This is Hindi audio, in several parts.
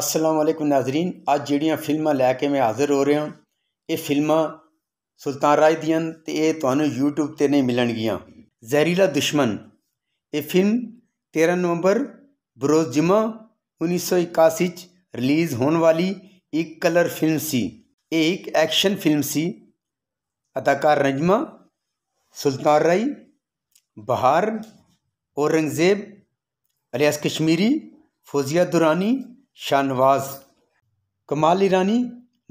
असलम नाजरीन अज जो फिल्म लैके मैं हाज़िर हो रहा ये फिल्म सुल्तान राज दियाँ तो ये यूट्यूब पर नहीं मिलनगियाँ जहरीला दुश्मन ये फिल्म तेरह नवंबर बरोज जुमा उन्नीस सौ इक्यासी रिलीज़ होने वाली एक कलर फिल्म सी एक एक्शन फिल्म सी अदाकार रजमा Sultan Rai Bahar Aurangzeb alias Kashmiri Fauzia Durrani Shahnawaz Kamal Irani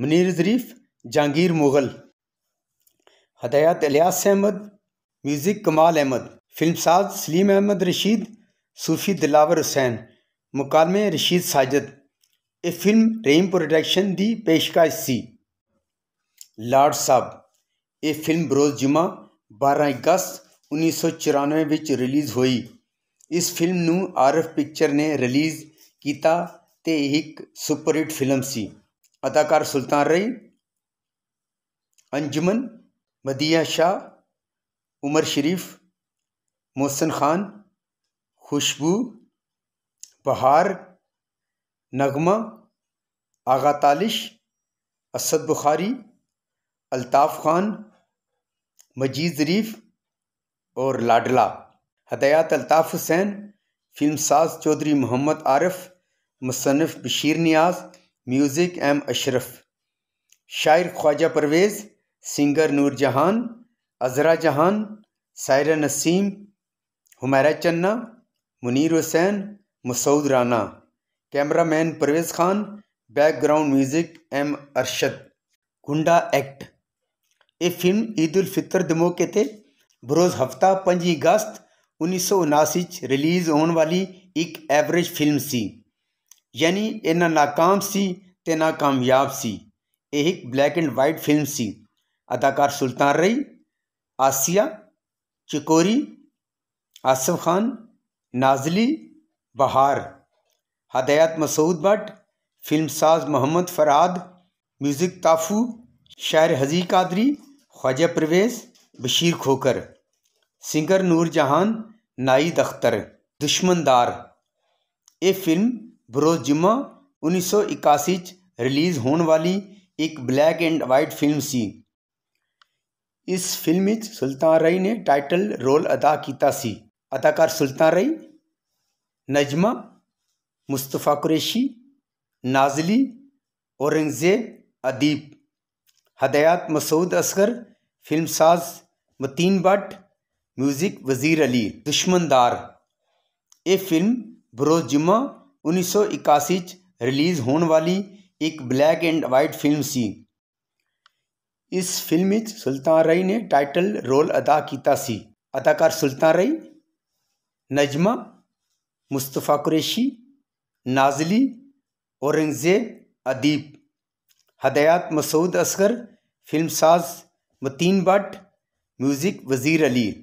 Munir Zarif Jahangir Mughal Hidayat alias Ahmed music Kamal Ahmed फिल्मसाज सलीम अहमद रशीद सूफ़ी दिलावर हुसैन मुकालमे रशीद साजद ए फिल्म रेम प्रोडक्शन दी पेशकश सी लाड साहब फिल्म बरोज जुमा बारह अगस्त उन्नीस सौ चौरानवे रिलीज़ हुई इस फिल्म ਨੂੰ ਆਰਫ पिक्चर ने रिलीज़ किया ते एक सुपरहिट फिल्म सी अदाकार सुल्तान रई अंजुमन मदिया शाह उमर शरीफ मोहसन खान खुशबू बहार नगमा आगा तालिश असद बुखारी अल्ताफ़ खान मजीद ज़रीफ़ और लाडला हदयात अल्ताफ़ हुसैन फिल्मसाज चौधरी मोहम्मद आरफ़ मुसनफ़ बशीर नियाज म्यूज़िक एम अशरफ शायर ख्वाजा परवेज़ सिंगर नूर जहान अजरा जहान Saira Naseem Humaira Channa Munir Hussain Masood Rana camera man Parvez Khan background music M Arshad गुंडा एक्ट ये फिल्म ईद उल फितर के मौके पर बरोज़ हफ्ता पंजी अगस्त उन्नीस सौ उनासी रिलीज़ होने वाली एक एवरेज फिल्म सी यानी ए ना नाकाम सी ते ना कामयाब सी एक ब्लैक एंड वाइट फिल्म सी अदाकार सुल्तान रई आसिया चिकोरी आसफ खान नाजली बहार हदायत मसूद भट्ट फिल्म साज मोहम्मद फराद म्यूज़िक ताफू शायर हजी कादरी ख्वाजा परवेज़ बशीर खोकर सिंगर नूर जहान नाइद अख्तर दुश्मनदार ये फिल्म ब्रोजिम उन्नीस सौ इक्यासी रिलीज़ होने वाली एक ब्लैक एंड वाइट फिल्म सी इस फिल्म में सुल्तान रई ने टाइटल रोल अदा किया सी अदाकार सुल्तान रई नजमा मुस्तफ़ा कुरैशी नाजली औरंगज़ेब अदीप हदयात मसूद असगर फिल्मसाज मतीन भट्ट म्यूज़िक वज़ीर अली दुश्मनदार ये फिल्म बरोजुमा उन्नीस सौ इक्यासी रिलीज होने वाली एक ब्लैक एंड वाइट फिल्म सी इस फिल्म में सुल्तान रई ने टाइटल रोल अदा किया सी अदाकार सुल्तान रई नजमा मुस्तफ़ा कुरैशी नाजली औरंगज़ेब अदीब हदयात मसूद असगर फिल्मसाज मतीन भट्ट म्यूज़िक वज़ीर अली